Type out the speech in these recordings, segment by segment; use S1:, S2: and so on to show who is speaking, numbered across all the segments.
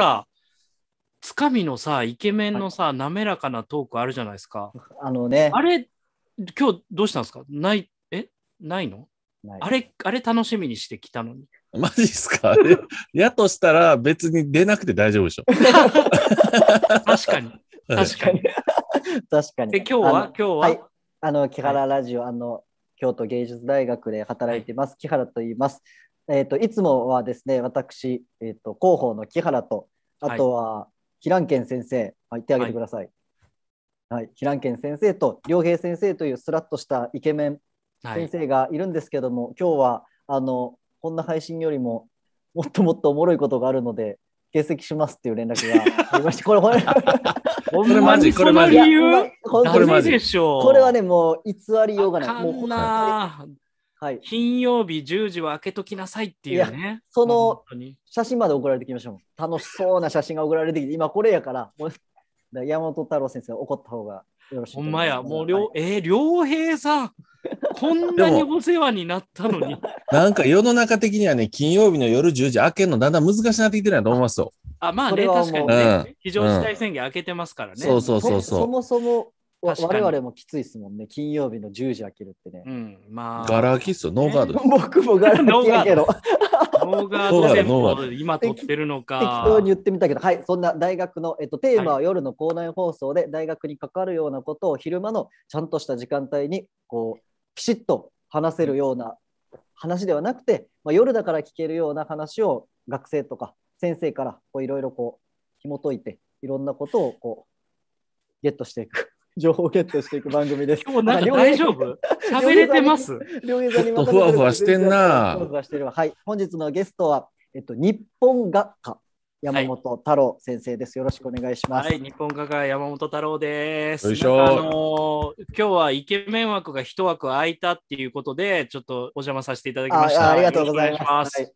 S1: ら、つかみのさ、イケメンのさ、はい、滑らかなトークあるじゃないですか。あのね。あれ、今日どうしたんですかない、えないのあれ、あれ楽しみにしてきたのに。
S2: マジっすかやとしたら別に出なくて大丈夫でしょ。確かに。確かに。
S1: 確かに。で、今
S3: 日は今日は、はい、あの、木原ラジオ、はい、あの、京都芸術大学で働いてます、はい、木原と言います。えーと、いつもはですね私、えーと、広報の木原とあとは平け健先生、はい、言ってあげてください。はい、平け健先生と良平先生というすらっとしたイケメン先生がいるんですけども、はい、今日はあのこんな配信よりももっともっとおもろいことがあるので欠席しますっていう連絡が ありましてこれこれ
S2: マジこれマジこ
S3: れはねもう偽りようがないもう
S1: はい、金曜日10時は開けときなさいっていうね。その
S3: 写真まで送られてきましょう。楽しそうな写真が送られてきて、今これやから、から山本太郎先生怒った方が
S1: よろしい。ほんまや、もうりょ、はい、えー、良平さん、こんなにお世話になったのに。
S2: なんか世の中的にはね、金曜日の夜10時開けるのだんだん難しくなってきてるやと思いますよ。
S1: あ、まあね、確かにね、うん、非常事態宣言開けてますからね。そうそうそうそう。そもそも我々もきついですもんね。金曜日の10時開けるってね。うん、まあ。ガ
S2: ラキきっすよ、ノーガード。僕もガラキきやけど。
S1: ノーガード 今撮ってるのか。適当に言っ
S2: て
S3: みたけど、はい、そんな大学の、えっと、テーマは夜の校内放送で、大学にかかるようなことを昼間のちゃんとした時間帯に、こう、ピシッと話せるような話ではなくて、まあ、夜だから聞けるような話を学生とか先生からいろいろこう、紐解いて、いろんなことをこう、ゲットしていく。情報ゲットしていく番組です。今日なんか大丈夫喋れてます両膝にふわふわしてんな。ふわふわしてるはい。本日のゲストは、えっと、日本学科山本太郎先生です、はい。よろしくお願いします。はい、日
S1: 本画家山本太郎で
S2: す。よいしょ。あの
S1: ー、今日はイケメン枠が一枠空いたっていうことで、ちょっとお邪魔させていただきました。ありがとうございます。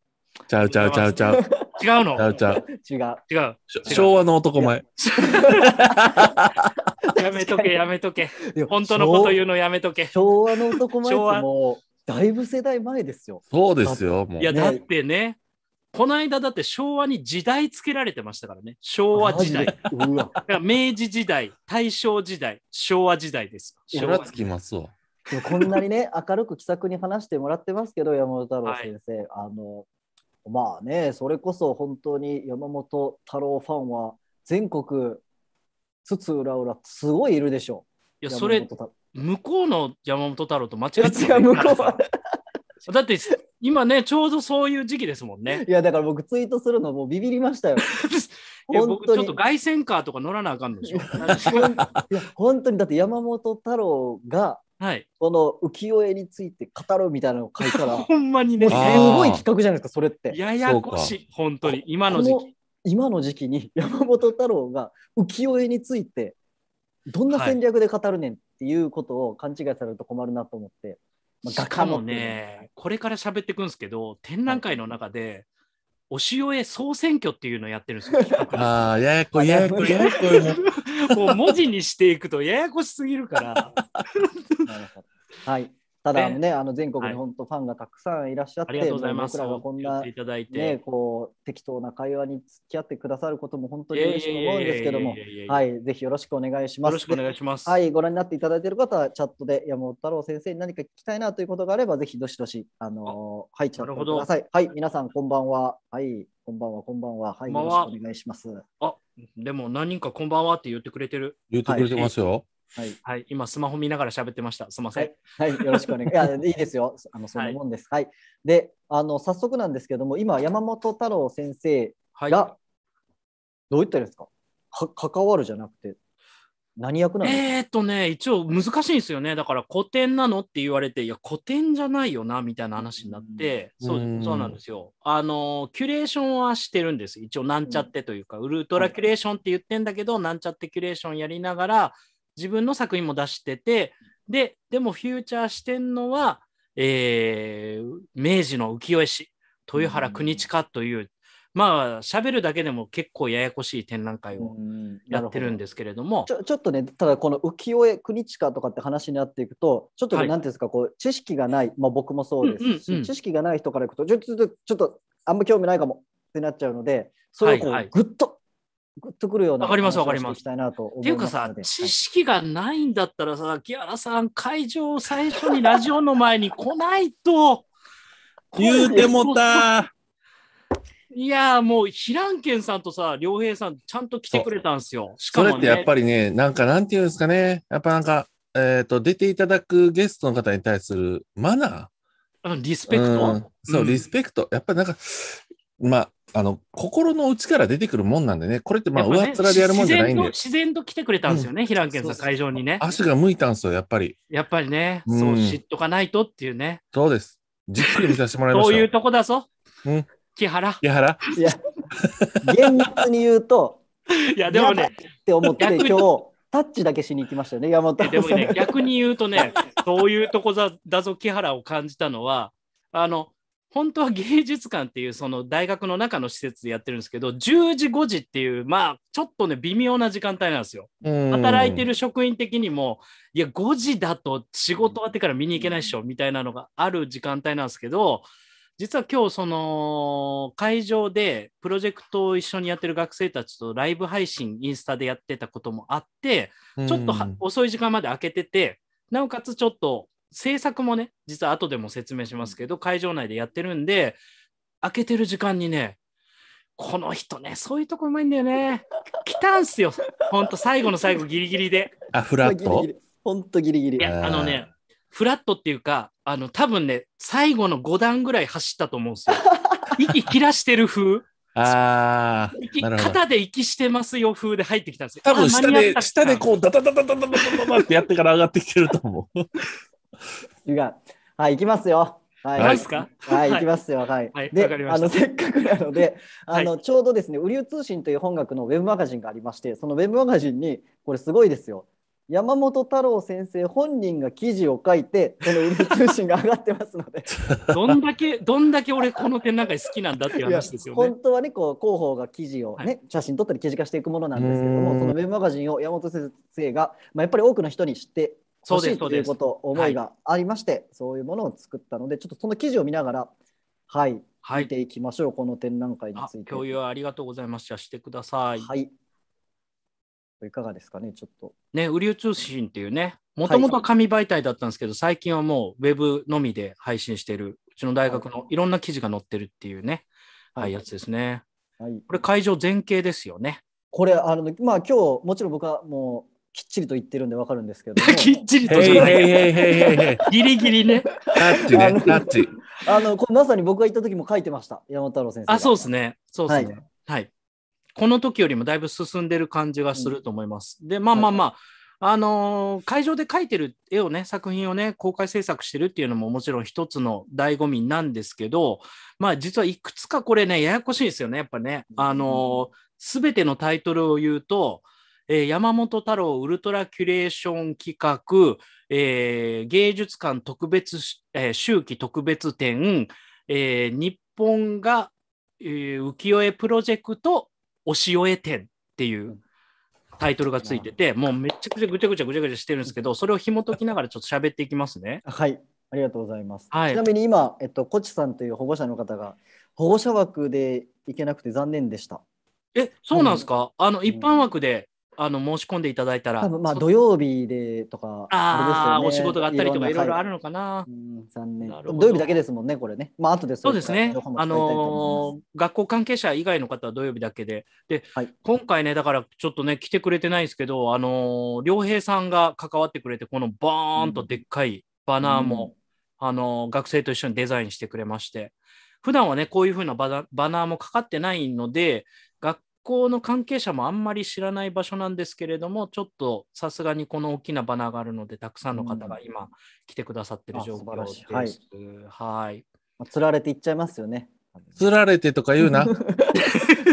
S2: ちゃうちゃうちゃうちゃう。違うのち
S1: う違う。違う。昭
S2: 和の男前。
S1: やめとけ、やめとけ。本当のこと言うのやめとけ。昭
S2: 和の男前って
S1: もう、だいぶ世代前ですよ。そうですよ。いや、だってね、この間だって昭和に時代つけられてましたからね。昭和時代。明治時代、大正時代、昭和時代です。昭和つ
S2: きますわ。
S3: こんなにね、明るく気さくに話してもらってますけど、山本太郎先生、あのまあね、それこそ本当に山本太郎ファンは全国津々浦々すごいいるでしょ
S1: う。いや、それ、向こうの山本太郎と間違ってない 向こうだって、今ね、ちょうどそういう時期ですもんね。い
S3: や、だから僕ツイートするのもうビビりましたよ。
S1: いや僕ちょっと凱旋カーとか乗らなあかんでしょ。いや
S3: 本当にだって山本太郎がはい、その浮世絵について語るみたいなのを書いたら ほんまにねすごい企画
S1: じゃないですかそれってややこしい本当に今の時期今の時
S3: 期に 山本太郎が浮世絵についてどんな戦略で語るねんっていうことを勘違いされると困るなと思って、はい、
S1: まあ、画家もねこれから喋っていくんですけど展覧会の中で、お塩絵総選挙っていうのをやってるんですよ。
S2: ああ、ややこ、ややこ、やや
S1: こ。もう文字にしていくとややこしすぎる
S3: から。はい。ただね、ねあの全国に本当ファンがたくさんいらっしゃって、はい、僕らがこんな、
S1: ね、
S3: こう適当な会話に付き合ってくださることも本当に嬉しいと思うんですけども、はい、ぜひよろしくお願いします。よろしくお願いします。はい、ご覧になっていただいている方はチャットで山本太郎先生に何か聞きたいなということがあれば、ぜひどしどし、あのはい、チャットください。はい、皆さんこんばんは。はい、こんばんは、こんばんは。はい、よろしくお願いしま
S1: す。あ、でも何人かこんばんはって言ってくれてる。言ってくれてますよ。はいはい、はい、今スマホ見ながら喋ってました。すみません、
S3: はい。はい、よろしくお願い。いや、いいですよ。あの、そのもんです。はい、はい、で、あの、早速なんですけども、今山本太郎先生が。どういったですか。か、関わるじゃなくて。何役なのえ
S1: ー、っとね、一応難しいんですよね。だから古典なのって言われて、いや、古典じゃないよな、みたいな話になって、うん、そうそうなんですよ。あの、キュレーションはしてるんです。一応、なんちゃってというか、うん、ウルトラキュレーションって言ってんだけど、うん、なんちゃってキュレーションやりながら、自分の作品も出してて、で、でもフューチャーしてんのは、えー、明治の浮世絵師、豊原国近という、うん、まあ、喋るだけでも結構ややこしい展覧会をやってるんですけれ
S3: ども。どちょちょっとね、ただこの浮世絵、国近とかって話になっていくと、ちょっと、何なんていうんですか、こう、知識がない、まあ僕もそうですし、うんうんうん、知識がない人からいくと、ちょっと、ちょっと、あんま興味ないかもってなっちゃうので、それをこう、はいはい、ぐっとグッとくるような話をしていきたいな
S1: と思いますっていうかさ、知識がないんだったらさ、木原さん、会場最初にラジオの前に来ないと。
S2: 言うてもた。
S1: いやもう、ヒランケンさんとさ、良平さん、ちゃんと来てくれたんですよ。しかも、ね、それってやっぱ
S2: りね、なんか、なんていうんですかね、やっぱなんか、えっ、ー、と、出ていただくゲストの方に対するマナ
S1: ー。リスペクト、うん、そう、リスペ
S2: クト。やっぱりなんか、まあ、あの、心の内から出てくるもんなんでね、これってまあ、上っ面でやるもんじゃないんで。ね、自
S1: 然と来てくれたんですよね、平健さん、会場にね。足が向
S2: いたんですよ、やっぱり。
S1: やっぱりね、そう知っとかないとっていうね。
S2: そうです。じっくり見させてもらいましそういうとこだぞ。うん。木原。木原。
S1: いや、厳密に言
S3: うと、いや、でもね、って思って、今日、タッチだけしに行きましたよね、山本でもね、
S1: 逆に言うとね、そういうとこだだぞ、木原を感じたのは、あの、本当は芸術館っていうその大学の中の施設でやってるんですけど10時5時っていうまあちょっとね微妙な時間帯なんですよ。
S2: 働いて
S1: る職員的にもいや5時だと仕事終わってから見に行けないっしょみたいなのがある時間帯なんですけど実は今日その会場でプロジェクトを一緒にやってる学生たちとライブ配信インスタでやってたこともあってちょっと遅い時間まで開けててなおかつちょっと制作もね、実は後でも説明しますけど、会場内でやってるんで、開けてる時間にね、この人ね、そういうとこうまいんだよね。来たんすよ。ほんと、最後の最後、ギリギリで。
S2: あ、フラット
S1: ほんとギリギリ。いや、あのね、フラットっていうか、あの、多分ね、最後の5段ぐらい走ったと思うんですよ。息切らしてる風。ああ。肩で息してますよ風で入ってきたんですよ。多分下で、
S2: 下でこう、ダダダダダダダダってやってから上がってきてると思う。
S3: 違う。はい、いきますよ。
S1: は
S2: い、い、はい、行きますよ。はい。はい、で、あの、せ
S3: っかくなので、あの、はい、ちょうどですね、雨ウ通信という本学のウェブマガジンがありまして、そのウェブマガジンに、これすごいですよ。山本太郎先生本人が記事を書いて、この雨ウ通信が上がってますので。
S1: どんだけ、どんだけ俺この展覧会好きなんだっていう話ですよね。本当はね、こう、広報が記事をね、写真
S3: 撮ったり記事化していくものなんですけども、そのウェブマガジンを山本先生が、まあ、やっぱり多くの人に知って欲しいということ思いがありまして、そういうものを作ったのでちょっとその記事を見ながらはい、はい、見ていきましょうこの展覧会について共
S1: 有ありがとうございましたしてくださいはいいかがですかねちょっとね売り通信っていうねもともと紙媒体だったんですけど、はい、最近はもうウェブのみで配信してるうちの大学のいろんな記事が載ってるっていうね、はい、はい、やつですね、はい、これ会場前景ですよね
S3: これあのまあ今日もちろん僕はもうきっちりと言ってるんでわかるんですけど きっちりと。
S1: ギリギリね。タッチね、タッチ。
S3: あの、まさに僕が行った時も書いてました、山太郎先生。あ、そうです
S1: ね。そうですね、はい。この時よりもだいぶ進んでる感じがすると思います。で、まあまあまあ、あのー、会場で描いてる絵をね作品をね公開制作してるっていうのももちろん一つの醍醐味なんですけどまあ実はいくつかこれねややこしいですよねやっぱね。あのー、全てのタイトルを言うとえー、山本太郎ウルトラキュレーション企画、えー、芸術館特別、えー、秋季特別展、えー、日本が、えー、浮世絵プロジェクト押潮絵展っていうタイトルがついてて、もうめちゃくちゃぐちゃぐちゃぐちゃぐちゃしてるんですけど、それを紐解きながらちょっと喋っていきますね。はい、ありがとうございます。はい、ちなみ
S3: に今、えっと、コチさんという保護者の方が保護者枠で行けなくて残念でした。
S1: え、そうなんですか、うん、あの一般枠であの申し込んでいただいたら。多分まあ土
S3: 曜日でとか、ああ、お仕事があったりとかいろいろあるのかな。うん、残念。土曜日だけですもんね、これね。まあ
S1: 後でそうですね。あのー、学校関係者以外の方は土曜日だけで。で、はい、今回ね、だからちょっとね、来てくれてないですけど、あのー、良平さんが関わってくれて、このバーンとでっかいバナーも、うん、あのー、学生と一緒にデザインしてくれまして。普段はね、こういうふうなバナバナーもかかってないので、校の関係者もあんまり知らない場所なんですけれども、ちょっとさすがにこの大きなバナーがあるので、たくさんの方が今来てくださってる状況です。うん、はい、
S3: はい、釣られていっちゃいますよね。
S2: 釣られてとか言うな。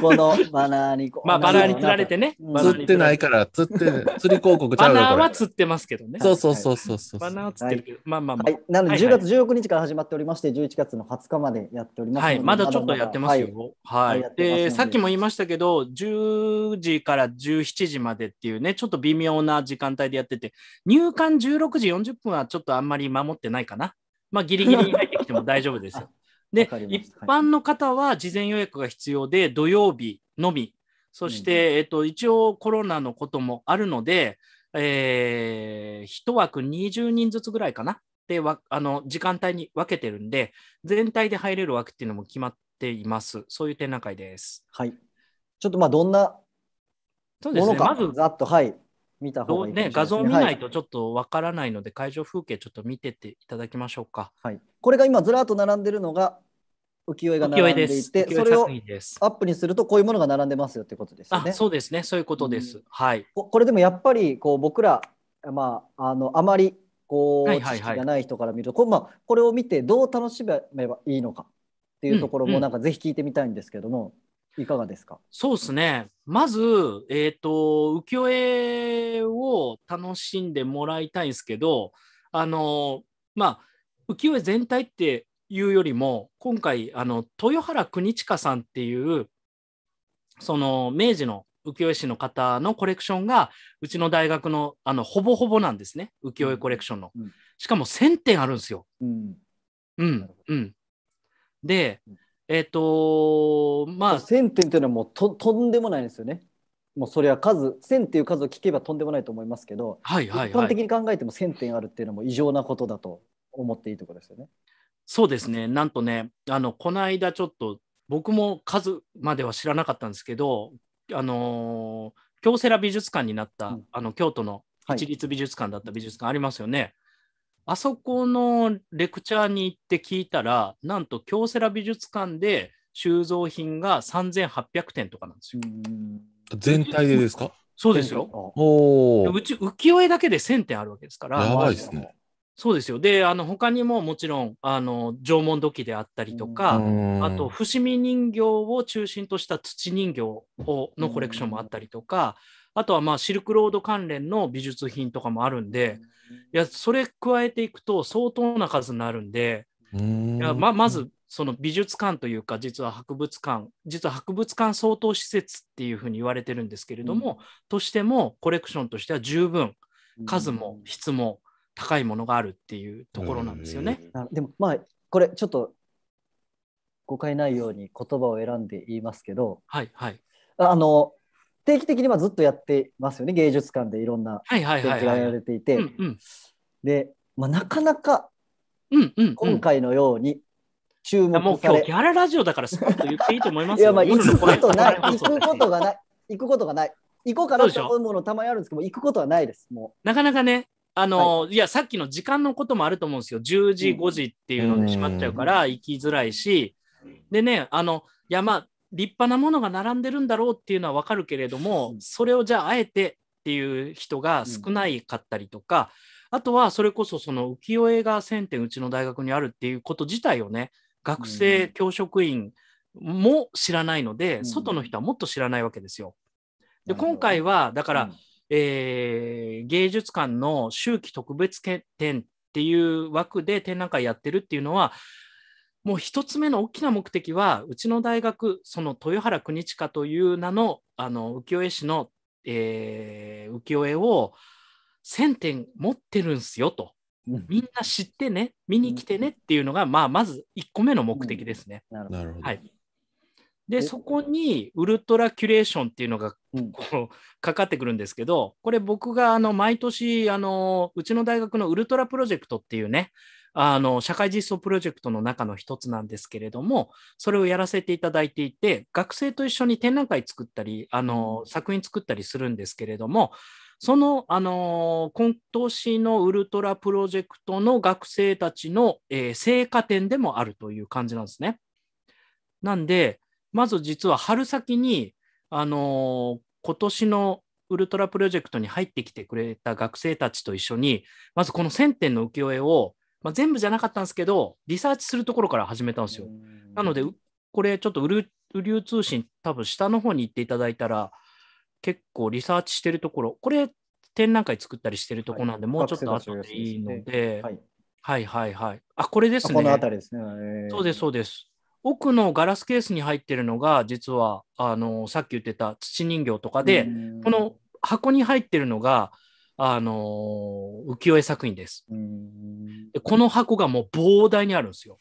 S3: このバナーに。まあ、バナーに釣られてね。釣ってな
S2: いから、釣って、釣り広告ちゃうバナーは
S3: 釣ってますけどね。そうそ
S2: うそうそうそう。バナーは釣ってるけど、
S1: まあまあまあ。はい、な
S3: ので、10月16日から始まっておりまして、11月の20日までやっておりますはい、まだちょっとやってますよ。は
S1: い。で、さっきも言いましたけど、10時から17時までっていうね、ちょっと微妙な時間帯でやってて、入館16時40分はちょっとあんまり守ってないかな。まあ、ギリギリ入ってきても大丈夫ですよ。で、一般の方は事前予約が必要で、土曜日のみ、そして、うん、えっと、一応コロナのこともあるので、えー、1枠20人ずつぐらいかな。であの時間帯に分けてるんで、全体で入れる枠っていうのも決まっています。そういう展覧会です。はい。ちょっとまあどんなそうですね、まず、
S3: ざっと、はい、見た方がいいね、画像を見ない
S1: とちょっとわからないので、はい、会場風景ちょっと見てていただきましょうか。はい、
S3: これが今ずらっと並んでるのが浮世絵が並んでいてそれを
S1: ア
S3: ップにするとこういうものが並んでますよってことです
S1: ね。そうですねそういうことです。うん、は
S3: いこ。これでもやっぱりこう僕ら、まあ、あのあまりこう知識がない人から見ると、こまあ、これを見てどう楽しめばいいのかっ
S1: ていうところもなん
S3: かぜひ聞いてみたいんですけども。いかがですか
S1: そうですね。まず、えっ、ー、と、浮世絵を楽しんでもらいたいんですけど、あの、まあ、浮世絵全体っていうよりも、今回、あの、豊原国近さんっていう、その、明治の浮世絵師の方のコレクションが、うちの大学の、あの、ほぼほぼなんですね。浮世絵コレクションの。うん、しかも1000点あるんですよ。うん。うん。うん、
S3: で、うんえっ、ー、とまあ1000点というのはもうととんでもないですよね。もうそれは数1000っていう数を聞けばとんでもないと思いますけど、はいはいはい、一般的に考えても1000点あるっていうのも異常なことだと思っていいところですよね。
S1: そうですねなんとねあのこの間ちょっと僕も数までは知らなかったんですけど、あの京セラ美術館になった、うん、あの京都の一律美術館だった美術館ありますよね。あそこのレクチャーに行って聞いたら、なんと京セラ美術館で収蔵品が3800点とかなんですよ。
S2: 全体でですかそうですよ。おう
S1: ち浮世絵だけで1000点あるわけですから。やばいですね。そうですよ。で、あの他にももちろんあの縄文土器であったりとか、あと伏見人形を中心とした土人形をのコレクションもあったりとか、あとはまあシルクロード関連の美術品とかもあるんで、いやそれ加えていくと相当な数になるんで、んいやままずその美術館というか実は博物館実は博物館相当施設っていうふうに言われてるんですけれども、としてもコレクションとしては十分数も質も高いものがあるっていうところなんですよね。でもまあこれちょっと
S3: 誤解ないように言葉を選んで言いますけど、はいはい、あの定期的にまあずっとやってますよね芸術館でいろんな展示がやられていてで、まあ、なかなか今回のように注目され、
S1: もう今日ギャララジオだからスポッと言っていいと思いますいやまあ行くことない行くことがない行
S3: くことがない行こうかなと思うものたまにあるんですけど行くことはないですも
S1: うなかなかねあの、はい、いや、さっきの時間のこともあると思うんですよ。10時、5時っていうのでしまっちゃうから、行きづらいし、でね、あの、山、立派なものが並んでるんだろうっていうのは分かるけれども、それをじゃああえてっていう人が少ないかったりとか、うん、あとはそれこそその浮世絵が1,000点うちの大学にあるっていうこと自体をね学生、教職員も知らないので、うん、外の人はもっと知らないわけですよ。で今回はだから、えー、芸術館の秋季特別展っていう枠で展覧会やってるっていうのはもう1つ目の大きな目的は、うちの大学、その豊原国近という名のあの浮世絵師の、えー、浮世絵を1000点持ってるんすよと、みんな知ってね、見に来てねっていうのが、まあ、まず1個目の目的ですね。うん、なるほど、はいでそこにウルトラキュレーションっていうのがこうかかってくるんですけどこれ僕があの毎年あのうちの大学のウルトラプロジェクトっていうねあの、社会実装プロジェクトの中の一つなんですけれども、それをやらせていただいていて、学生と一緒に展覧会作ったり、あの、作品作ったりするんですけれども、その、あの、今年のウルトラプロジェクトの学生たちの、えー、成果展でもあるという感じなんですね。なんで、まず実は春先に、あの今年のウルトラプロジェクトに入ってきてくれた学生たちと一緒に、まずこの1000点の浮世絵をまあ、全部じゃなかったんですけど、リサーチするところから始めたんですよ。なので、これちょっとウ流通信、多分下の方に行っていただいたら、結構リサーチしてるところ、これ展覧会作ったりしてるところなんで、はい、もうちょっと後でいいので、はい、はいはいはいあ、これですね。この辺りですね、そうですそうです。奥のガラスケースに入ってるのが、実はあのさっき言ってた土人形とかで、この箱に入ってるのが、あのー、浮世絵作品です。でこの箱がもう膨大にあるんですよ。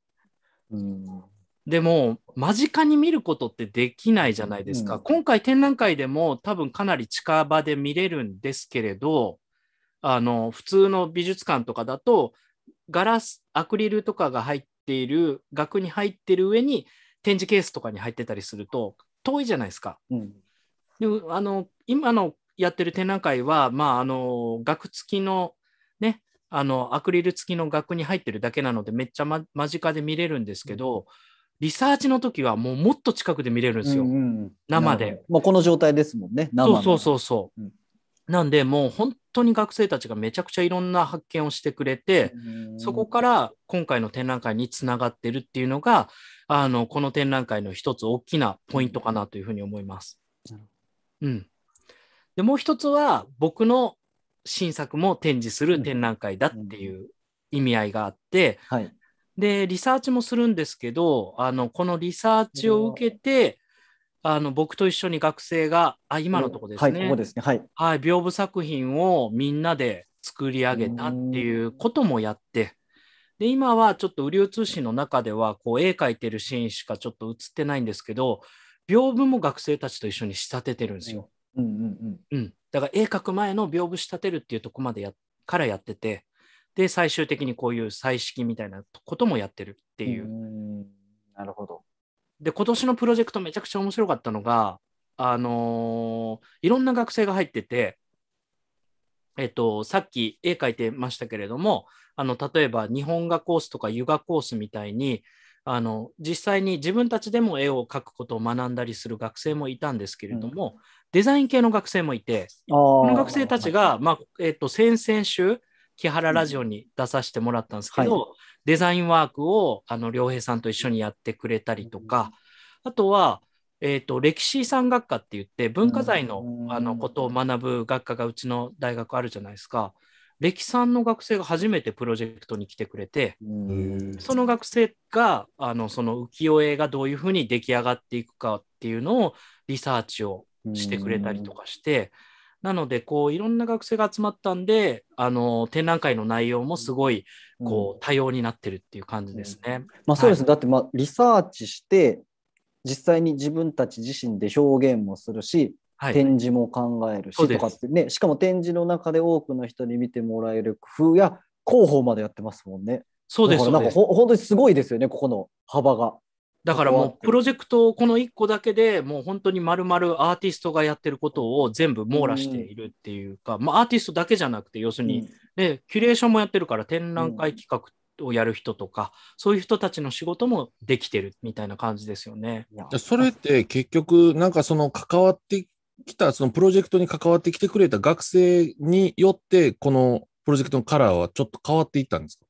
S1: でも間近に見ることってできないじゃないですか、うん、今回展覧会でも多分かなり近場で見れるんですけれどあの普通の美術館とかだとガラスアクリルとかが入っている額に入ってる上に展示ケースとかに入ってたりすると遠いじゃないですか。うん、であの今のやってる展覧会は、まあ、あの額付きの,、ね、あのアクリル付きの額に入ってるだけなのでめっちゃ、ま、間近で見れるんですけど、うん、リサーチの時はもうもっと近くで見れるんですよ、うんうん、生で。
S3: まあ、この状態ですもんね生そうそう
S1: そう、うん、なんでもう本当に学生たちがめちゃくちゃいろんな発見をしてくれて、うん、そこから今回の展覧会につながってるっていうのがあのこの展覧会の一つ大きなポイントかなというふうに思います。うんでもう一つは僕の新作も展示する展覧会だっていう意味合いがあって、はい、でリサーチもするんですけどあのこのリサーチを受けてあの僕と一緒に学生があ今のとこですね,、はいここですねはい、はい、屏風作品をみんなで作り上げたっていうこともやって。で今はちょっと雨竜通信の中ではこう絵描いてるシーンしかちょっと映ってないんですけど屏風も学生たちと一緒に仕立ててるんですよ。うんうんうんうん、だから絵描く前の屏風仕立てるっていうとこまでやからやっててで最終的にこういう彩色みたいなこともやってるっていう。うなるほどで今年のプロジェクトめちゃくちゃ面白かったのが、あのー、いろんな学生が入ってて、えっと、さっき絵描いてましたけれどもあの例えば日本画コースとか油画コースみたいにあの実際に自分たちでも絵を描くことを学んだりする学生もいたんですけれども、うん、デザイン系の学生もいて
S3: この学
S1: 生たちが、まあえーと、先々週木原ラジオに出させてもらったんですけど、うんはい、デザインワークをあの良平さんと一緒にやってくれたりとか、あとは、えーと、と歴史遺産学科って言って文化財の,、あのことを学ぶ学科がうちの大学あるじゃないですか。歴3の学生が初めてプロジェクトに来てくれて、その学生があのその浮世絵がどういうふうに出来上がっていくかっていうのをリサーチをしてくれたりとかして、なのでこういろんな学生が集まったんであの展覧会の内容もすごいこう多様になってるっていう感じですね。う
S3: まあ、そうですはい、だって、まあ、リサーチして実際に自分たち自身で表現もするしはい、展示も考えるしとかってねしかも展示の中で多くの人に見てもらえる工夫や広報までやってますもんね。そうですなんかほ本当にすごいですよねここの幅が。だからも
S1: うプロジェクトこの1個だけでもう本当にまるまるアーティストがやってることを全部網羅しているっていうか、うん、まあ、アーティストだけじゃなくて要するに、うん、キュレーションもやってるから展覧会企画をやる人とか、うん、そういう人た
S2: ちの仕事もできてるみたいな感じですよね。それって結局なんかその関わって来たそのプロジェクトに関わってきてくれた学生によって、このプロジェクトのカラーはちょっと変わっていったんですか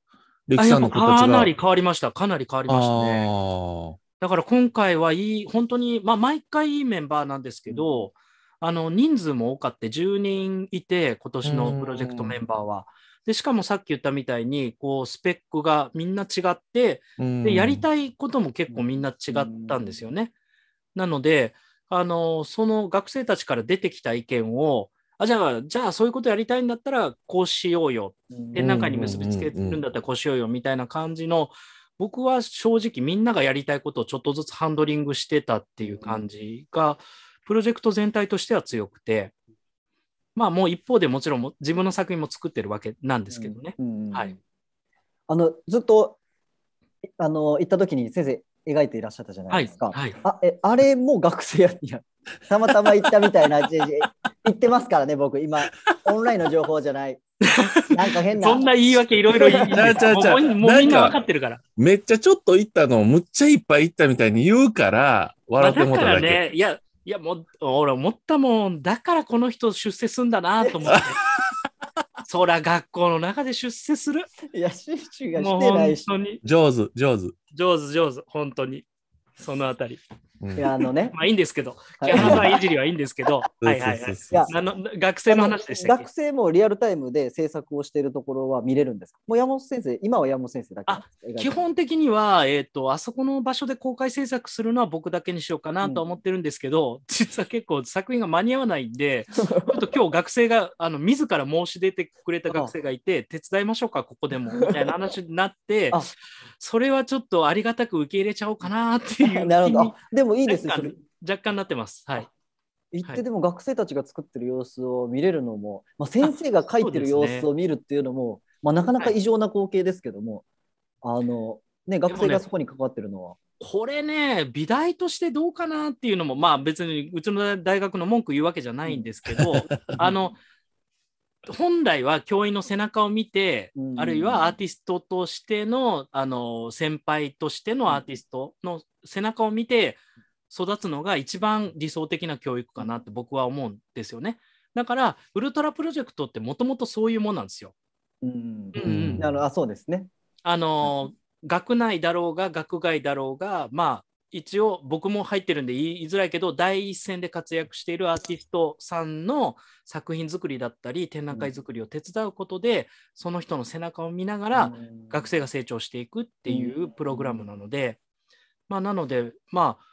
S2: 歴史さんのかなり
S1: 変わりました。かなり変わりました
S2: ね。
S1: だから今回はいい、本当に、まあ、毎回いいメンバーなんですけど、あの人数も多かって10人いて、今年のプロジェクトメンバーは。でしかもさっき言ったみたいにこうスペックがみんな違ってでやりたいことも結構みんな違ったんですよね。なのであのその学生たちから出てきた意見をあじゃあじゃあそういうことやりたいんだったらこうしようよ展覧会に結びつけるんだったらこうしようよみたいな感じの僕は正直みんながやりたいことをちょっとずつハンドリングしてたっていう感じがプロジェクト全体としては強くて。まあもう一方でもちろん自分の作品も作ってるわけなんですけどね。あのずっとあ
S3: の行った時に先生描いていらっしゃったじゃないですか。はい、はい、あえあれも学生やいやたまたま行ったみたいな言ってますからね僕今オンラインの情報じゃない。
S1: なんか変な。そんな言い訳いろいろ言いちゃちゃもうもうみんな分か
S2: ってるから。めっちゃちょっと行ったのむっちゃいっぱい行ったみたいに言うから笑ってもただけ。まあ、だね
S1: いやいやもう俺思ったもんだからこの人出世すんだなと思って。そら学校の中で出世する。いや、シュシュがしてないし。
S2: 上手、上手。
S1: 上手、上手、本当に。そのあたり。いやあのね、まあいいんですけど、さんいじりはいいんですけど、はいはいはい。いやあの学生の話でした学
S3: 生もリアルタイムで制作をしているところは見れるんですもう山本先生、今は山本先生だけ
S1: 基本的には、えっ、ー、と、あそこの場所で公開制作するのは僕だけにしようかなと思ってるんですけど、うん、実は結構作品が間に合わないんで、ちょっと今日学生が、あの自ら申し出てくれた学生がいて、手伝いましょうか、ここでも、みたいな話になって、それはちょっとありがたく受け入れちゃおうかなっていう。なるほど。でももいいですね。若干なってます。はい。
S3: 行ってでも学生たちが作ってる様子を見れるのも、まあ、先生が書いてる様子を見るっていうのも、ね、まあ、なかなか異常な光景ですけども、はい、あのね、学生がそこに関わってるのは。ね、
S1: これね、美大としてどうかなっていうのも、まあ別にうちの大学の文句言うわけじゃないんですけど、うん、あの本来は教員の背中を見て、
S2: うん、あるいは
S1: アーティストとしてのあの先輩としてのアーティストの背中を見て育つのが一番理想的な教育かなって僕は思うんですよね。だからウルトラプロジェクトってもともとそういうもんなんですよ。
S3: うん、うん、なるあそうですね。
S1: あの、学内だろうが学外だろうがまあ一応僕も入ってるんで言いづらいけど第一線で活躍しているアーティストさんの作品作りだったり展覧会作りを手伝うことで、その人の背中を見ながら学生が成長していくっていうプログラムなので、まあ、なのでまあ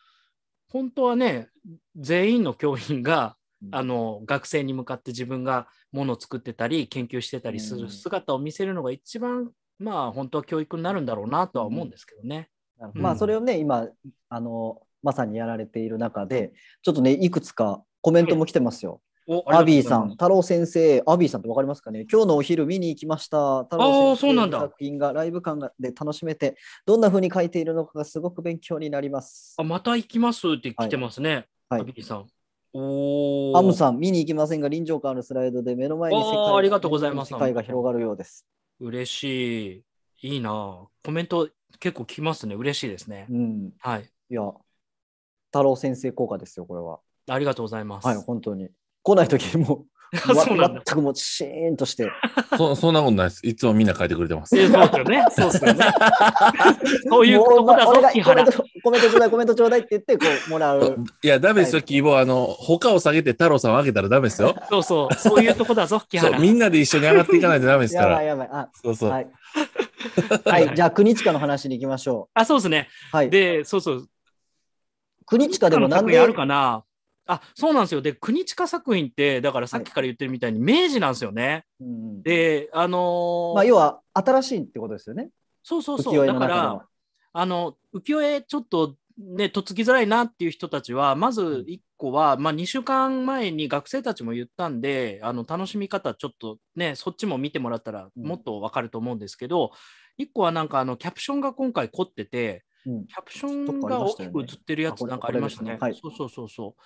S1: 本当はね全員の教員があの学生に向かって自分がものを作ってたり研究してたりする姿を見せるのが一番まあ本当は教育になるんだろうなとは思うんですけどね。
S3: まあそれをね、今あのまさにやられている中でちょっとねいくつかコメントも来てますよ。アビーさん、太郎先生、アビーさんって分かりますかね今日のお昼見に行きました。太郎先生の作品がライブ感で楽しめて、どんな風に書いているのかがすごく勉強になります。
S1: あまた行きますって来てますね、はい、アビーさん。
S3: おアムさん、見に行きませんが、臨場感あるスライドで目の前に世界ありがとうございます世界
S1: が広がるようです。嬉しい。いいな。コメント結構きますね。嬉しいですね。うん。はい。いや、太郎先生効果ですよ、これは。ありがとうございま
S3: す。はい、本当に。
S2: 来ない時も
S3: 全くもうシーンとして
S2: そ。そんなことないです。いつもみんな書いてくれてます。そうですよ
S3: ね。そうですよね。そういうことだぞ、木原。コメントちょうだい、コメントちょうだいって言って、こう、もらう。
S2: いや、ダメですよ、希望。あの、他を下げて太郎さんを上げたらダメですよ。
S1: そうそ
S3: う、そういうとこだぞ、木原。みんな
S2: で一緒に上がっていかないとダメですから。やばいやばい。あそうそう。は
S3: い はい、じゃあ、国近の話に行きましょう。あ、
S1: そうですね。はい。で、そうそう。国近でも何でやるかなあそうなんですよ。で、国近作品って、だからさっきから言ってるみたいに、明治なんですよね。はい、で、あのー、まあ、要は、新しいってことですよね。そうそうそう。だから、あの浮世絵ちょっとね、とっつきづらいなっていう人たちは、まず1個は、まあ、2週間前に学生たちも言ったんで、あの楽しみ方、ちょっとね、そっちも見てもらったら、もっと分かると思うんですけど、1個はなんかあの、キャプションが今回凝ってて、キャプションが大きく映ってるやつなんかありましたね。そうそうそうそう。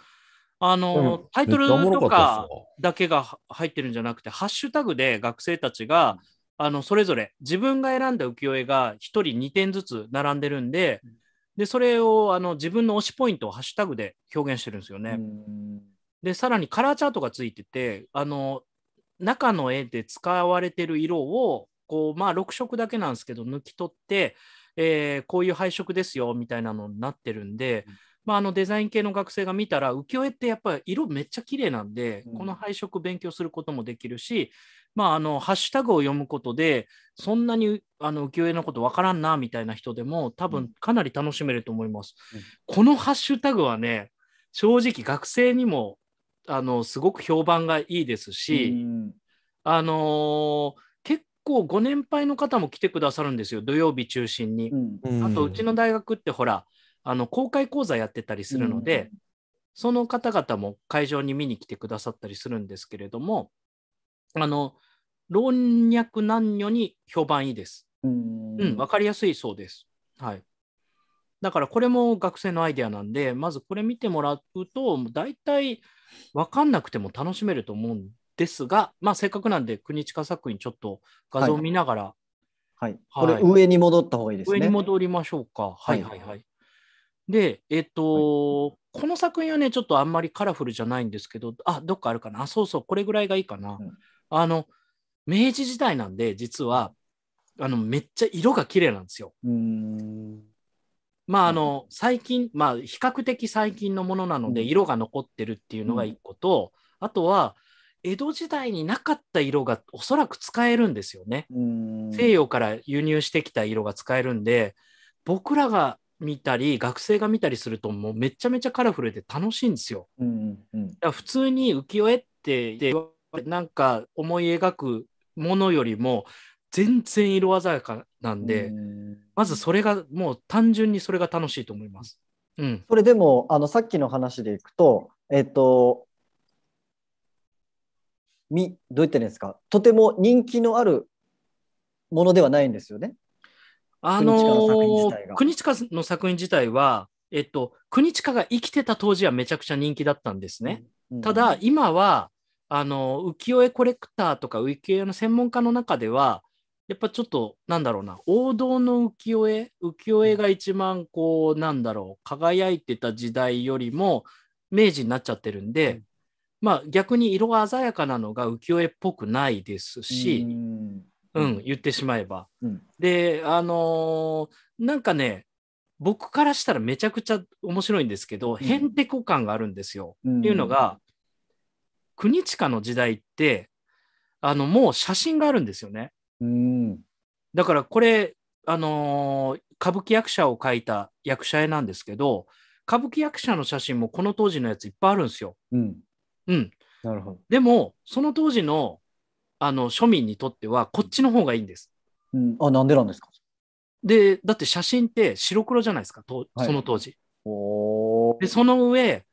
S1: あの、うん、タイトルとかだけが入ってるんじゃなくて、ハッシュタグで学生たちが、あのそれぞれ自分が選んだ浮世絵が1人2点ずつ並んでるんで、うん、で、それをあの自分の推しポイントをハッシュタグで表現してるんですよね。で、さらにカラーチャートがついてて、あの中の絵で使われてる色をこう、まあ、6色だけなんですけど抜き取って、えー、こういう配色ですよみたいなのになってるんで、うん、まあ、あのデザイン系の学生が見たら浮世絵ってやっぱり色めっちゃ綺麗なんで、うん、この配色勉強することもできるしまあ、あのハッシュタグを読むことでそんなにあの浮世絵のことわからんなみたいな人でも多分かなり楽しめると思います。うん、このハッシュタグはね正直学生にもあのすごく評判がいいですし、うん、あのー構ご年配の方も来てくださるんですよ土曜日中心に、うん、あとうちの大学ってほらあの公開講座やってたりするので、うん、その方々も会場に見に来てくださったりするんですけれどもあの老若男女に評判いいです。うん,、うん、分かりやすいそうです。はい。だからこれも学生のアイデアなんで、まずこれ見てもらうと、大体分かんなくても楽しめると思うんですが、まあ、せっかくなんで、国近作品、ちょっと画像を見ながら、はい、はい、はい、これ上に戻っ
S3: た方がいいですね。上に戻
S1: りましょうか。はいはいはい。で、えっ、ー、と、はい、この作品はね、ちょっとあんまりカラフルじゃないんですけど、あどっかあるかな、そうそう、これぐらいがいいかな。うん、あの、明治時代なんで、実は、あの、めっちゃ色が綺麗なんですよ。まあ、あの、最近、まあ、比較的最近のものなので、色が残ってるっていうのが一個と、うん、あとは、江戸時代になかった色がおそらく使えるんですよね。西洋から輸入してきた色が使えるんで、僕らが見たり学生が見たりするともうめちゃめちゃカラフルで楽しいんですよ。うんうん、普通に浮世絵って言なんか思い描くものよりも全然色鮮やかなんで、まずそれがもう単純にそれが楽しいと思います。
S3: うん、それでもあのさっきの話でいくと、えっ、と、みどう言ってるんですかとても人気のあるものではないんですよね。あのー、国
S1: 近の作品自体は、えっと、国近が生きてた当時はめちゃくちゃ人気だったんですね。うんうん、ただ今はあの浮世絵コレクターとか浮世絵の専門家の中ではやっぱちょっとなんだろうな王道の浮世絵浮世絵が一番こうなんだろう輝いてた時代よりも明治になっちゃってるんで、うん、まあ逆に色が鮮やかなのが浮世絵っぽくないですし、うん、うん、言ってしまえば。うん、であのー、なんかね僕からしたらめちゃくちゃ面白いんですけど、へんてこ感があるんですよ。っていうのが国近の時代ってあのもう写真があるんですよね。うんだからこれ、あのー、歌舞伎役者を描いた役者絵なんですけど歌舞伎役者の写真もこの当時のやついっぱいあるんですよ。うん、なるほどでもその当時のあの庶民にとってはこっちの方がいいんです。うん、あなんでなんですかでだって写真って白黒じゃないですかと、その当時。でその上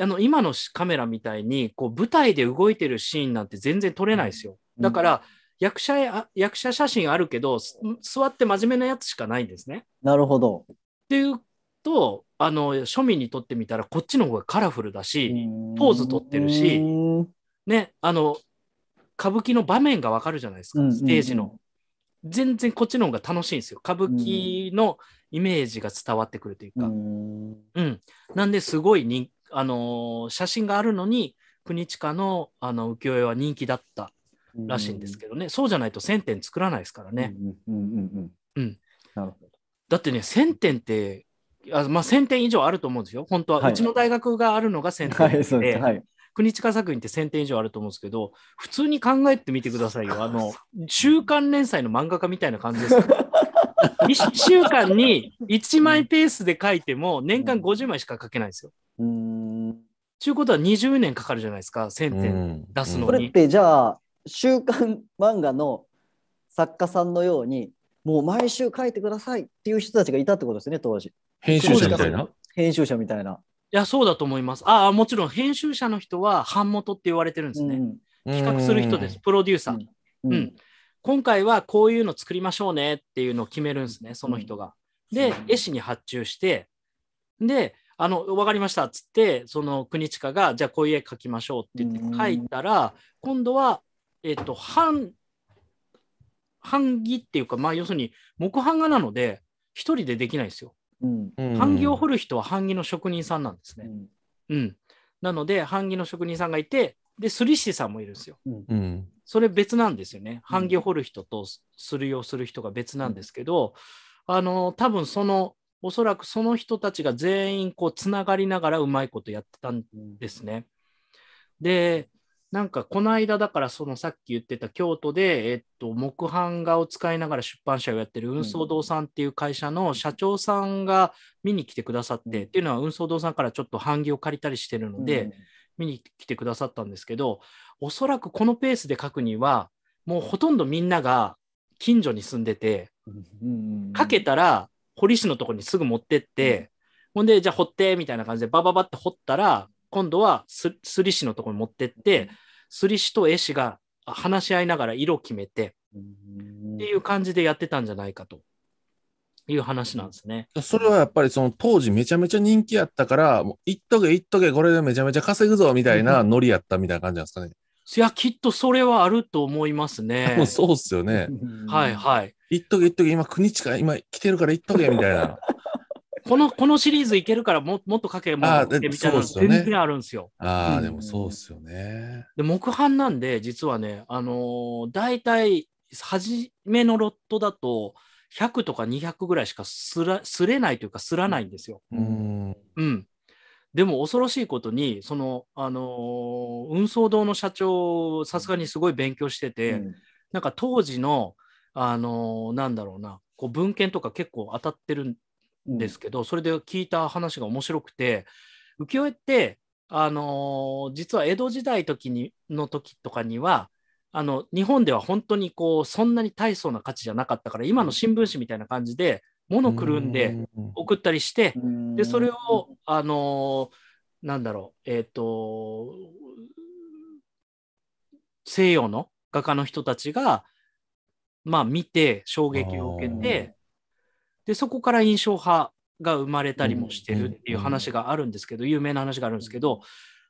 S1: あの今のカメラみたいにこう舞台で動いてるシーンなんて全然撮れないですよ。だから、役者や役者写真あるけど座って真面目なやつしかないんですね。
S3: なるほど。っ
S1: ていうとあの庶民にとってみたらこっちの方がカラフルだしポーズとってるし、ね、あの歌舞伎の場面がわかるじゃないですか、ステージの。全然こっちの方が楽しいんですよ。歌舞伎のイメージが伝わってくるというか。うんうん、なんですごい人あの写真があるのに国近のあの浮世絵は人気だったらしいんですけどね、うん、そうじゃないと1,000点作らないですからね。だってね1,000点ってあ、まあ、1,000点以上あると思うんですよ本当は、はい、うちの大学があるのが1,000点で。はいはい国近作品って1000点以上あると思うんですけど、普通に考えてみてくださいよ。あの、週刊連載の漫画家みたいな感じです。1 週間に1枚ペースで書いても、年間50枚しか書けないんですよ。うんちゅうことは20年かかるじゃないですか、1000点出すのに。これっ
S3: てじゃあ、週刊漫画の作家さんのように、もう毎週書いてくださいっていう人たちがいたってことですね、当時。編集者みたいな編集者みたいな。い
S1: や、そうだと思います。ああ、もちろん編集者の人は版元って言われてるんですね。うん、企画する人です、プロデューサー、うん、うん。今回はこういうの作りましょうねっていうのを決めるんですね、その人が。で、絵師に発注して、で、あの、わかりましたっつって、その国近が、じゃあこういう絵描きましょうって言って書いたら、今度は、えっ、ー、と、版、版木っていうか、まあ要するに木版画なので、一人でできないですよ。版木を彫る人は版木の職人さんなんですね。うん。なので、版木の職人さんがいて、で、すり師さんもいるんですよ。うん、それ別なんですよね。版木を彫る人とすりをする人が別なんですけど、あの、多分そのおそらくその人たちが全員こうつながりながらうまいことやってたんですね。でなんかこの間だからそのさっき言ってた京都で、えっと、木版画を使いながら出版社をやってる運送堂さんっていう会社の社長さんが見に来てくださって、っていうのは運送堂さんからちょっと版木を借りたりしてるので、見に来てくださったんですけどおそらくこのペースで書くにはもうほとんどみんなが近所に住んでて、かけたら堀師のとこにすぐ持ってって、ほんで、じゃあ掘って、みたいな感じで、ばばばって掘ったら、今度はすり師のとこに持ってって、すり師と絵師が話し合いながら色決めて、っていう感じでやってたんじゃないかと。いう話なんですね。
S2: それはやっぱりその当時めちゃめちゃ人気やったから、もういっとけいっとけこれでめちゃめちゃ稼ぐぞみたいなノリやったみたいな感じなんですかね。いや、きっとそれはあると思いますね。そうっすよね。はいはい。言っとけ言っとけ、今国近い、今来てるから行っとけ、みたいな。
S1: この、このシリーズいけるからももっと書け、もっと書けみたいな全然あるんですよ。
S2: ああ、でもそうですよ
S1: ね。で、木版なんで、実はね、あのー、大体、初めのロットだと、100とか200ぐらいしかすらすれないというか、すらないんですよ。
S2: うん。うん。
S1: でも恐ろしいことに、その、あのー、運送堂の社長、さすがにすごい勉強してて、うん、なんか当時の、あのなんだろうなこう文献とか結構当たってるんですけど、うん、それで聞いた話が面白くて浮世絵ってあの実は江戸時代時にの時とかにはあの日本では本当にこうそんなに大層な価値じゃなかったから今の新聞紙みたいな感じで物くるんで送ったりしてでそれをあのなんだろうえっ、ー、と西洋の画家の人たちがまあ見て衝撃を受けて、で、そこから印象派が生まれたりもしてるっていう話があるんですけど、有名な話があるんですけど、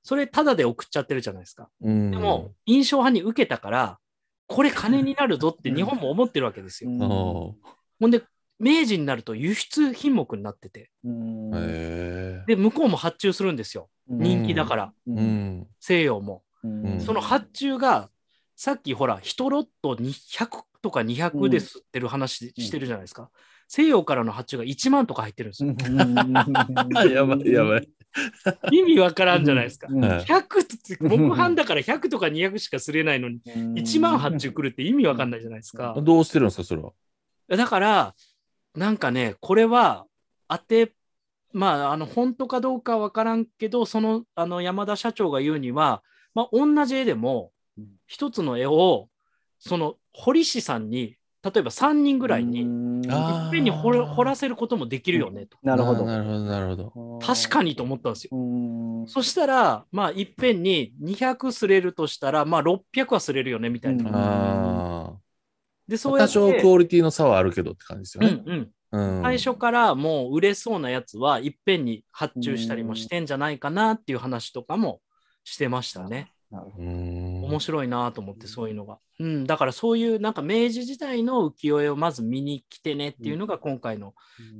S1: それただで送っちゃってるじゃないですか。
S2: でも、
S1: 印象派に受けたから、これ金になるぞって日本も思ってるわけですよ。ほんで、明治になると輸出品目になってて。で、向こうも発注するんですよ。人気だから、西洋も。その発注がさっきほら1ロット200とか200で吸ってる話してるじゃないですか、うんうん、西洋からの発注が1万とか入ってるんですよ。やばいやばい 意味わからんじゃないですか。100木版だから100とか200しかすれないのに1万発注くるって意味わかんないじゃないですか。
S2: どうしてるんですかそれは。
S1: だからなんかねこれは当てまああの本当かどうかわからんけどそのあの山田社長が言うには、まあ、同じ絵でも一つの絵をその堀師さんに例えば3人ぐらいにいっぺんに掘らせることもできるよねと。なるほど
S2: なるほどなるほど。
S1: 確かにと思ったんですよ。そしたらまあいっぺんに200すれるとしたらまあ600はすれるよねみたい
S2: な。でそうやって多少クオリティの差はあるけどって感じですよね。うんうん最
S1: 初からもう売れそうなやつはいっぺんに発注したりもしてんじゃないかなっていう話とかもしてましたね。なるほど面白いなと思って、そういうのが。うん、だからそういうなんか明治時代の浮世絵をまず見に来てねっていうのが今回の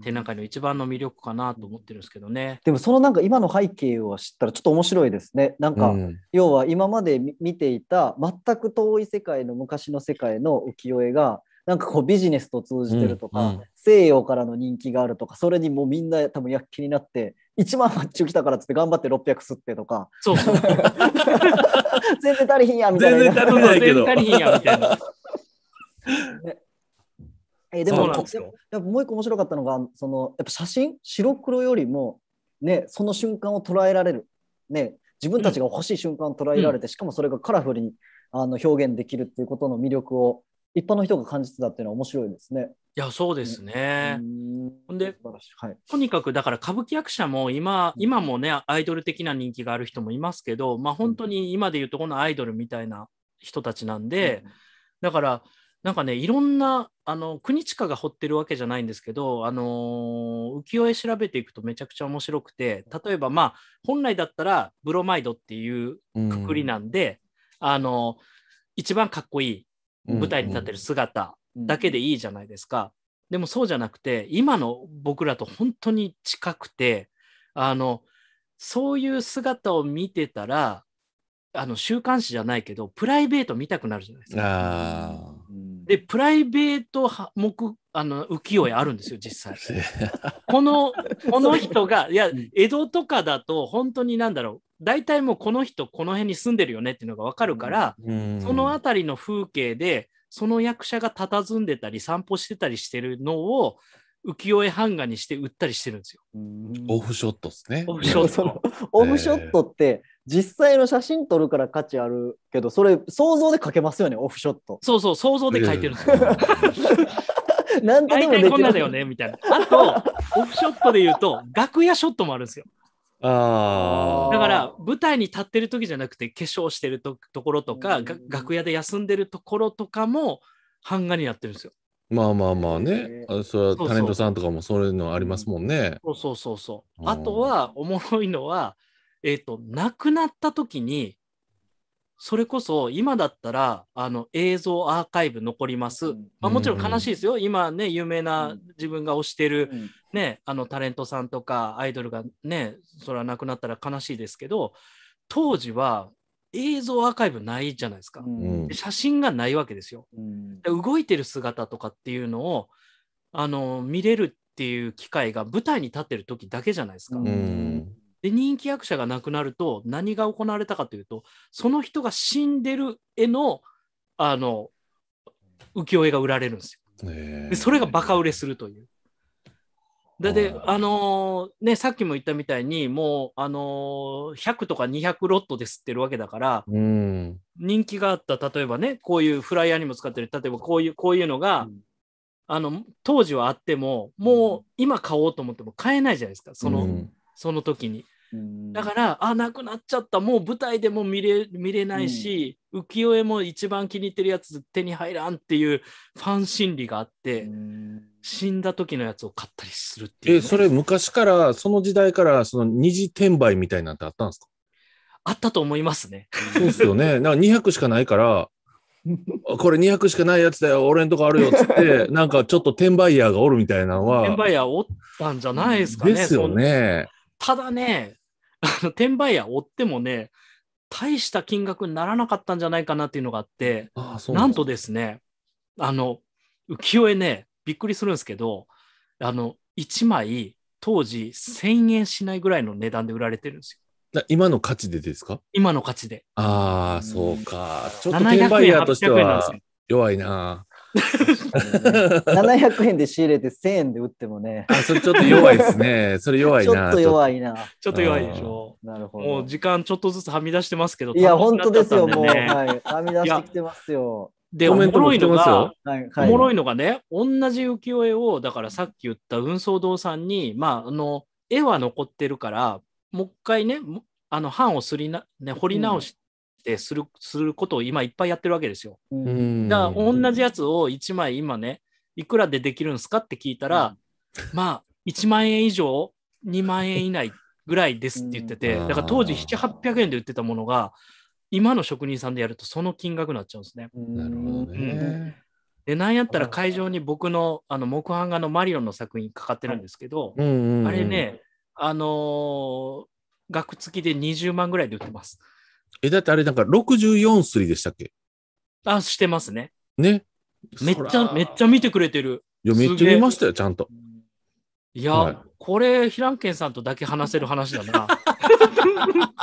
S1: 展覧会の一番の魅力かなと思ってるんですけどね。
S3: でもそのなんか今の背景を知ったらちょっと面白いですね。なんか要は今まで見ていた全く遠い世界の昔の世界の浮世絵がなんかこうビジネスと通じてるとか、うんうん、西洋からの人気があるとかそれにもうみんな多分躍起になって1万発注来たからっつって頑張って600吸ってとか。そう。全然足りひんやみたいな。全然足りないけど。全然足りひんやみたいな。えでもでもう一個面白かったのがそのやっぱ写真白黒よりも、ね、その瞬間を捉えられる、ね、自分たちが欲しい瞬間を捉えられて、うん、しかもそれがカラフルにあの表現できるっていうことの魅力を一般の人が感じてたっていうのは面白いですね。
S1: いやそうですね。ほ、うんで、はい、とにかくだから歌舞伎役者も今今もねアイドル的な人気がある人もいますけど、まあ、本当に今でいうとこのアイドルみたいな人たちなんで、うん、だからなんかねいろんなあの国近が掘ってるわけじゃないんですけど、あの浮世絵調べていくとめちゃくちゃ面白くて例えばまあ本来だったらブロマイドっていうくくりなんで、うん、あの一番かっこいい舞台に立ってる姿だけでいいじゃないですか。でもそうじゃなくて今の僕らと本当に近くてあのそういう姿を見てたらあの週刊誌じゃないけどプライベート見たくなるじゃない
S2: ですか。
S1: でプライベート目あの浮世絵あるんですよ実際。このこの人がいや江戸とかだと本当に何だろう大体もうこの人この辺に住んでるよねっていうのが分かるから、うん、その辺りの風景でその役者が佇んでたり散歩してたりしてるのを浮世絵版画にして売ったりしてるんですよ。
S2: オフショットですね。オフ
S3: ショット。オフショットって実際の写真撮るから価値あるけど、それ想像で描けますよね、オフショット。
S1: そうそう、想像で描いてるんですよ。なんとでもできる。こんなだよねみたいな。あと、オフショットで言うと、楽屋ショットもあるんですよ。
S2: あだから
S1: 舞台に立ってる時じゃなくて化粧してるところとか、うん、楽屋で休んでるところとかも版画になってるんですよ。
S2: まあまあまあね、あそれはタレントさんとかもそういうのありますもんね。
S1: そうそうそうそう。あとはおもろいのは、えっ、ー、と亡くなった時にそれこそ今だったらあの映像アーカイブ残ります、まあ、もちろん悲しいですよ、今ね有名な自分が推してる、ね、あのタレントさんとかアイドルがねそれは亡くなったら悲しいですけど当時は映像アーカイブないじゃないですか、で写真がないわけですよ、で動いてる姿とかっていうのをあの見れるっていう機会が舞台に立ってる時だけじゃないですか。で人気役者が亡くなると何が行われたかというとその人が死んでる絵のあの浮世絵が売られるんですよ。でそれがバカ売れするという。だてあのー、ね、さっきも言ったみたいにもう、あのー、100とか200ロットですってるわけだから、うん、人気があった例えばねこういうフライヤーにも使ってる例えばこういうこういうのが、うん、あの当時はあってももう今買おうと思っても買えないじゃないですかそのうん、その時に。だからあなくなっちゃったもう舞台でも見れ見れないし、うん、浮世絵も一番気に入ってるやつ手に入らんっていうファン心理があって、うん、死んだ時のやつを買ったりするっていう、ね、えそれ
S2: 昔からその時代からその二次転売みたいなんてあったんですか
S1: あったと思いま
S2: すね。そうですよね。なんか200しかないからこれ200しかないやつだよ、俺んとこあるよっつって、なんかちょっと転売ヤーがおるみたいなのは。転売ヤーおったんじゃないで
S1: すかね。ですよね。ただね、あの転売屋追ってもね、大した金額にならなかったんじゃないかなっていうのがあって、ああなんとですね、あの、浮世絵ね、びっくりするんですけど、あの、1枚当時1000円しないぐらいの値段で売られてるんですよ。今の価値でですか今の価値で。
S2: ああ、そうか。ちょっと転売ヤとしては弱いな。
S3: 700円で仕入れて1000円で売ってもね。あそれちょっと弱いです
S1: ね。それ
S2: 弱いな。ちょっと弱い
S3: な。ちょっと弱いでし
S1: ょ。なるほど。もう時間ちょっとずつはみ出してますけど。いや、本当ですよ、もう。はい、はみ出してきてますよ。
S2: で、おもろいのが、
S3: おも
S1: ろいのがね、同じ浮世絵を、だからさっき言った運送堂さんに、まあ、あの、絵は残ってるから、もう一回ね、あの版をすりな、ね、彫り直しってするすることを今いっぱいやってるわけですよ。だから同じやつを1枚今ねいくらでできるんですかって聞いたら、うん、まあ1万円以上2万円以内ぐらいですって言ってて、だから当時700800円で売ってたものが今の職人さんでやるとその金額になっちゃうんですね。な
S2: るほどん、
S1: でなんやったら会場に僕のあの木版画のマリオンの作品かかってるんですけど、はいうんうんうん、あれねあのー額付きで20万ぐらいで売ってます。
S2: え、だってあれなんか64すりでしたっけ
S1: あ、してますね。ね。めっちゃ、めっちゃ見てくれてる。いや、めっちゃ見ま
S2: したよ、ちゃんと。いや、はい、
S1: これ、平ンケンさんとだけ話せる話だな。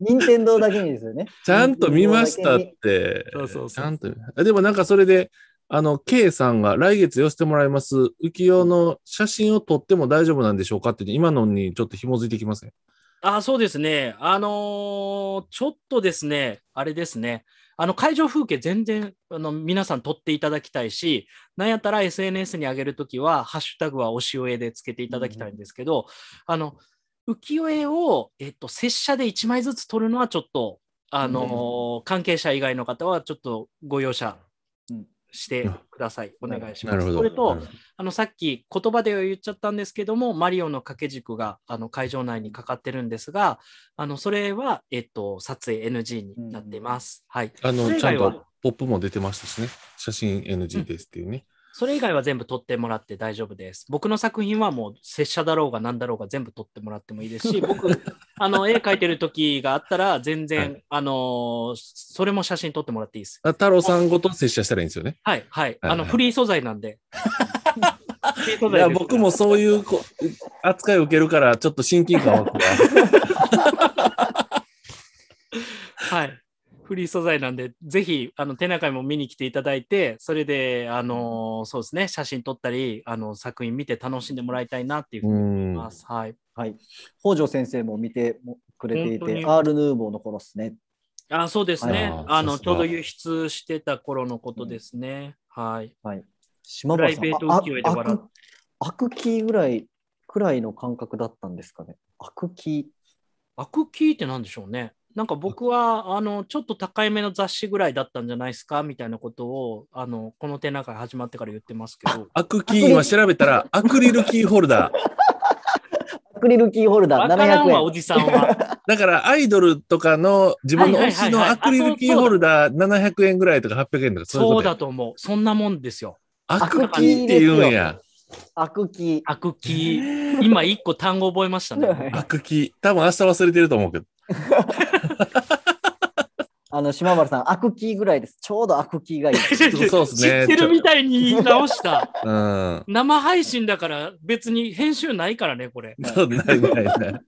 S3: 任天堂だけにですよね。ちゃんと見ましたっ
S2: て。そうそうちゃんと。でもなんかそれで、あの、K さんが来月寄せてもらいます、浮世の写真を撮っても大丈夫なんでしょうかって、今のにちょっと紐づいてきません、ね。
S1: あそうですね。あのーちょっとですね、あれですね。あの会場風景全然あの皆さん撮っていただきたいし、なんやったら SNS に上げるときは、ハッシュタグは押しおえでつけていただきたいんですけど、あの浮世絵を、えっと、拙者で1枚ずつ撮るのはちょっと、あのー関係者以外の方はちょっとご容赦してください。お願いします。それとあの、さっき言葉で言っちゃったんですけども、マリオの掛け軸があの会場内にかかってるんですが、あのそれは、えっと、撮影 NG になっています。うん、はい、あのちゃんと
S2: ポップも出てましたしね、写真 NG ですっていうね。
S1: それ以外は全部取ってもらって大丈夫です。僕の作品はもう拙者だろうが何だろうが全部取ってもらってもいいですし、僕、あの絵描いてる時があったら全然、はい、あのそれも写真撮ってもらっていいです。
S2: 太郎さんごと拙者したらいいんですよね。
S1: はい、はい。あの、フリー素材なんで。
S2: いや僕もそういう扱いを受けるから、ちょっと親近感湧くわ。
S1: フリー素材なんで、ぜひ、あの、手中も見に来ていただいて、それで、あの、そうですね、写真撮ったり、あの、作品見て楽しんでもらいたいなっていうふうに思います。はい。はい。
S3: 北条先生も見てくれていて、アール・ヌーボーの頃ですね。
S1: あ、そうですね。はい、あの、ちょうど輸出してた頃のことですね。うん、はい。はい。
S3: 島原さん、アクキーぐらい、くらいの
S1: 感覚だったんですかね。アクキー。アクキーって何でしょうね。なんか僕はあのちょっと高いめの雑誌ぐらいだったんじゃないですかみたいなことをあのこの展覧会始まってから言ってますけど。
S2: アクキー今調べたら アクリルキーホルダー。
S1: アクリルキーホルダー700
S2: 円。おじさんは。だからアイドルとかの自分の推しのアクリルキーホルダー700円ぐらいとか800円とかそうそうだと思
S1: う。そんなもんですよ。アクキーって言うんや。アクキー。アクキー。今一個単語覚えましたね。
S2: アクキー。多分明日忘れてると思うけど。
S3: あの島原さん、アクキーぐらいです。ちょうどアクキーがいい。そうですね。知ってるみ
S1: たいに直した。うん、生配信だから別に編集ないからね、これ。ないな
S2: いない。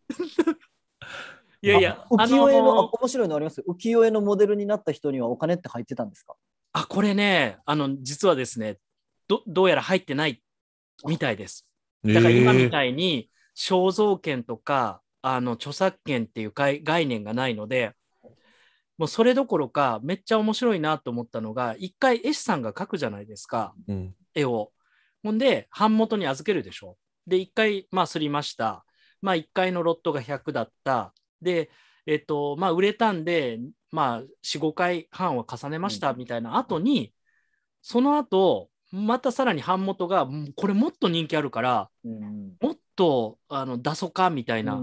S1: いや
S3: いや、浮世絵の、面白いのあります浮世絵のモデルになった人にはお金って入ってたんですか
S1: あ、これね、あの、実はですね、どどうやら入ってないみたいです。
S2: だから今み
S1: たいに肖像権とか、あの著作権っていう概念がないのでもうそれどころかめっちゃ面白いなと思ったのが一回絵師さんが描くじゃないですか、うん、絵を。ほんで版元に預けるでしょ。で一回まあすりました。まあ、一回のロットが100だった。で、えっとまあ、売れたんで、まあ、45回半は重ねましたみたいな後に、うん、その後またさらに版元がこれもっと人気あるから、うん、もっとあの出そうかみたいな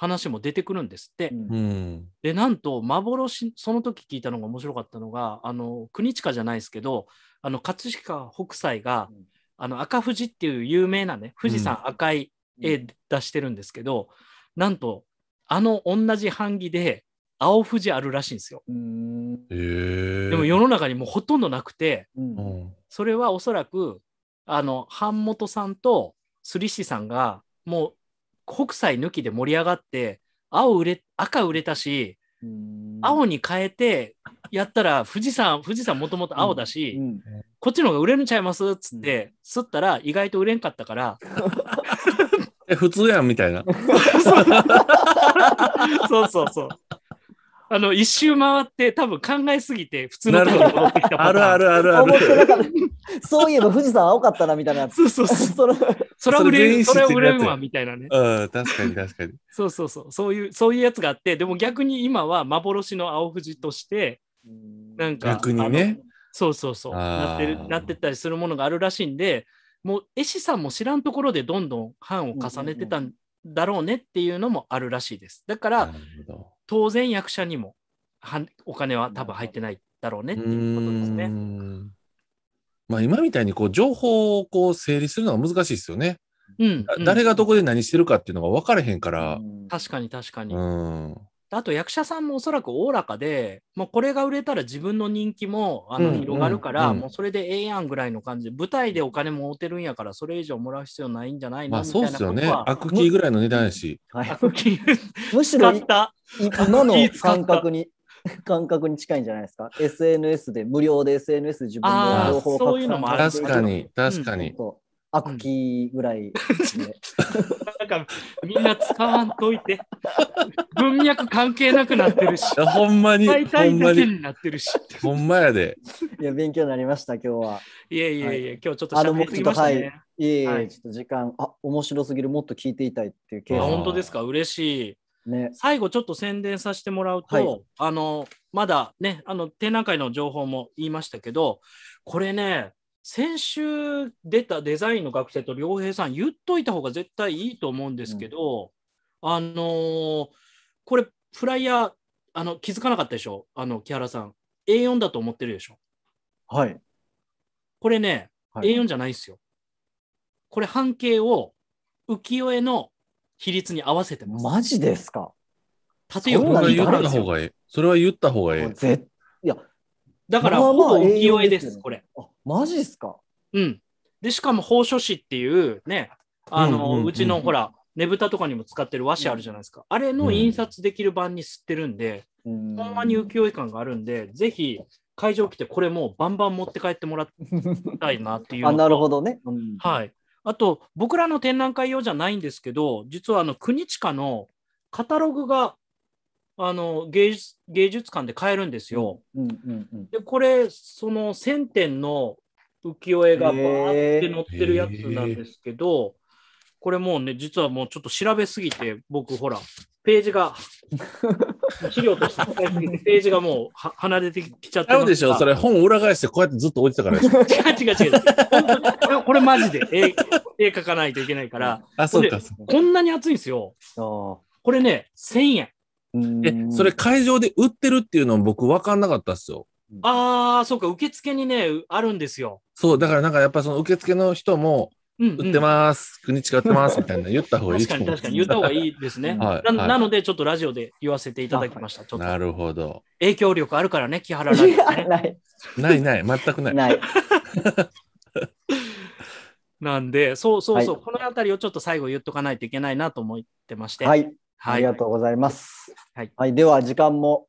S1: 話も出てくるんですって。うん、でなんと幻その時聞いたのが面白かったのがあの国近じゃないですけどあの葛飾北斎が、うん、あの赤富士っていう有名なね富士山赤い絵出してるんですけど、うん、なんとあの同じ版木で青富士あるらしいんですよ。
S2: でも世
S1: の中にもうほとんどなくて、それはおそらくあの版元さんと摺師さんがもう国際抜きで盛り上がって青売れ赤売れたし青に変えてやったら富士山富士山もともと青だし、うんうん、こっちの方が売れるんちゃいますっつってすったら意外と売れんかったから
S2: 普通やんみたいな そうそうそう
S1: あの、一周回って多分考えすぎて、普通のところ
S2: 戻ってきたあるあるあるある。
S3: そういえば富士山青かったな、みたいなやつ。そうそうそう。
S1: それは売れる、それは売れわ、
S2: みたいなね。うん、確かに確かに。
S1: そうそうそう。そういう、そういうやつがあって、でも逆に今は幻の青富士として、なんか。逆にね。そうそうそう。なってる、なってたりするものがあるらしいんで、もう絵師さんも知らんところでどんどん版を重ねてたんだろうねっていうのもあるらしいです。だから、当然役者にもはお金は多分入ってないだろうねって
S2: いうことですね。まあ、今みたいにこう情報をこう整理するのが難しいですよね。うん、うん、誰がどこで何してるかっていうのが分からへんから。確かに確かに。うん
S1: あと役者さんもおそらくおおらかで、もうこれが売れたら自分の人気もあの広がるから、もうそれでええやんぐらいの感じで、舞台でお金も持てるんやから、それ以上もらう必要ないんじゃないのまあそうっすよね。ア
S2: クキーぐらいの値段やし。
S1: アクキー、むしろ今の感覚に。
S3: 感覚に近いんじゃないですか ?SNS で無料で SNS 自分
S2: の情報を確かに、確かに。うん
S3: アクキーぐらい、ね、
S1: なんかみんな使わんといて文脈関係なくなってるしほんま
S2: に大体んま
S3: になってるしほんまやでいや勉強になりました今日はい
S1: やいやいや、はい、今日ちょっとしゃべりすぎましたね
S3: いえいえ、はい、ちょっと時間あ面白すぎるもっと聞いていたいっていうケース本当です
S1: か嬉しい、ね、最後ちょっと宣伝させてもらうと、はい、あのまだねあの展覧会の情報も言いましたけどこれね先週出たデザインの学生と良平さん言っといた方が絶対いいと思うんですけど、うん、あのー、これフライヤーあの気づかなかったでしょあの木原さん A4 だと思ってるでしょはいこれね、はい、A4 じゃないですよこれ半径を浮世絵の比率に合わせてますマジですか縦横が言った方
S2: がいいそれは言った方がいいいやだから、ほぼ浮世絵です、これ。あマジっす
S1: かうん。で、しかも、宝書紙っていうね、あの、うちのほら、ねぶたとかにも使ってる和紙あるじゃないですか。あれの印刷できる版に吸ってるんで、
S2: ほんまに
S1: 浮世絵感があるんで、ぜひ、会場来てこれもうバンバン持って帰ってもらいたいなっていう。あなるほどね、うん、はい。あと僕らの展覧会用じゃないんですけど実はあの国近のカタログがあの芸術芸術館で買えるんですよ。でこれその1,000点の浮世絵がバーって載ってるやつなんですけど、これもうね実はもうちょっと調
S2: べすぎて僕ほら
S1: ページが資料としてすぎて ページがもうは離れてきちゃってるでしょそれ
S2: 本裏返してこうやってずっと置いてたから
S1: 違う違う違うこれこれマジで絵絵描かないといけないからあそうかこんな
S2: に厚いんですよこれね1000円で、それ会場で売ってるっていうのも僕分かんなかったっすよ。
S1: ああ、そうか、受付にね、あるんですよ。
S2: そう、だからなんかやっぱその受付の人も、売ってます、うんうん、国違ってますみたいな言った方がいい確かに確かに言った方がい
S1: いですね はい、な。なので、ちょっとラジオで言わせていただきまし
S2: た。なるほど。
S1: 影響力あるからね、木原ラジオ、ね、ない。
S2: ないない、全くない。ない。
S1: なんで、そうそうそう、はい、この辺りをちょっと最後言っとかないといけないなと思ってまして。はい。
S3: はい、ありがとうございます。はい、はい、では時間も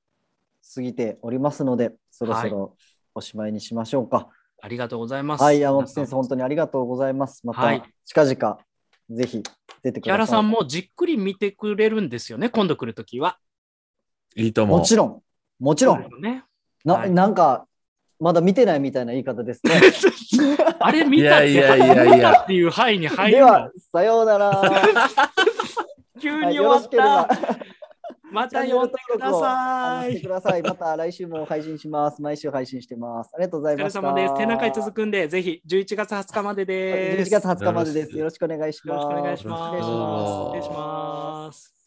S3: 過ぎておりますので、そろそろおしまいにしましょうか。はい、
S1: ありがとうございます。はい、山本先
S3: 生、本当にありがとうございます。また、近々、ぜひ出てください。木原さんもじっ
S1: くり見てくれるんですよね、今度来るときは。いいと思う。もちろん、
S3: もちろん。ね、なはい、なんか、まだ見てないみたいな言い方ですね。
S1: あれ見たって
S3: いやいやいやいやっ
S1: ていう範囲に入る。では、
S3: さようなら。
S1: 急に終わった。またよってください。だ
S3: さい。また来週も配信します。毎週配信してます。ありがとうございます。お疲れ様です。手中い
S1: 続くんで、ぜひ11月20日までです。11月20日までです。よろ
S3: しくお願いします。よろしくお願いします。願いします。